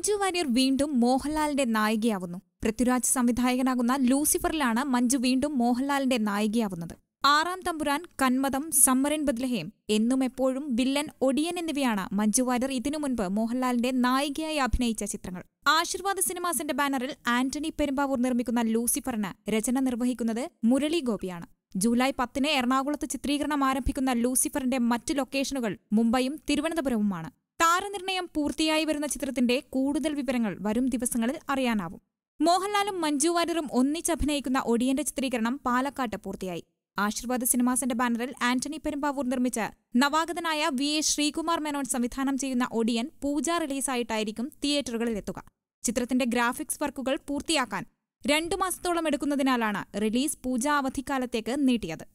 മഞ്ജു വാര്യർ വീണ്ടും മോഹൻലാലിന്റെ നായികയാവുന്നു പൃഥ്വിരാജ് സംവിധായകനാകുന്ന ലൂസിഫറിലാണ് മഞ്ജു വീണ്ടും മോഹൻലാലിന്റെ നായികയാവുന്നത് ആറാം തമ്പുരാൻ കന്മതം സമ്മറിൻ ബദ്ലഹേം എന്നും എപ്പോഴും വില്ലൻ ഒടിയൻ എന്നിവയാണ് മഞ്ജു വാര്യർ ഇതിനു മുൻപ് മോഹൻലാലിന്റെ നായികയായി അഭിനയിച്ച ചിത്രങ്ങൾ ആശീർവാദ സിനിമാസിന്റെ ബാനറിൽ ആന്റണി പെരുമ്പാവൂർ നിർമ്മിക്കുന്ന ലൂസിഫറിന് രചന നിർവഹിക്കുന്നത് മുരളി ഗോപിയാണ് ജൂലൈ പത്തിന് എറണാകുളത്ത് ചിത്രീകരണം ആരംഭിക്കുന്ന ലൂസിഫറിന്റെ മറ്റ് ലൊക്കേഷനുകൾ മുംബൈയും തിരുവനന്തപുരവുമാണ് താരനിർണയം പൂർത്തിയായി വരുന്ന ചിത്രത്തിന്റെ കൂടുതൽ വിവരങ്ങൾ വരും ദിവസങ്ങളിൽ അറിയാനാവും മോഹൻലാലും മഞ്ജു വാര്യറും ഒന്നിച്ചഭിനയിക്കുന്ന ഒടിയന്റെ ചിത്രീകരണം പാലക്കാട്ട് പൂർത്തിയായി ആശീർവാദ സിനിമാസിന്റെ ബാനറിൽ ആന്റണി പെരുമ്പാവൂർ നിർമ്മിച്ച നവാഗതനായ വി എ ശ്രീകുമാർ മേനോൻ സംവിധാനം ചെയ്യുന്ന ഒടിയൻ പൂജ റിലീസായിട്ടായിരിക്കും തിയേറ്ററുകളിൽ എത്തുക ചിത്രത്തിന്റെ ഗ്രാഫിക്സ് വർക്കുകൾ പൂർത്തിയാക്കാൻ രണ്ടു മാസത്തോളം എടുക്കുന്നതിനാലാണ് റിലീസ് പൂജാ അവധിക്കാലത്തേക്ക് നീട്ടിയത്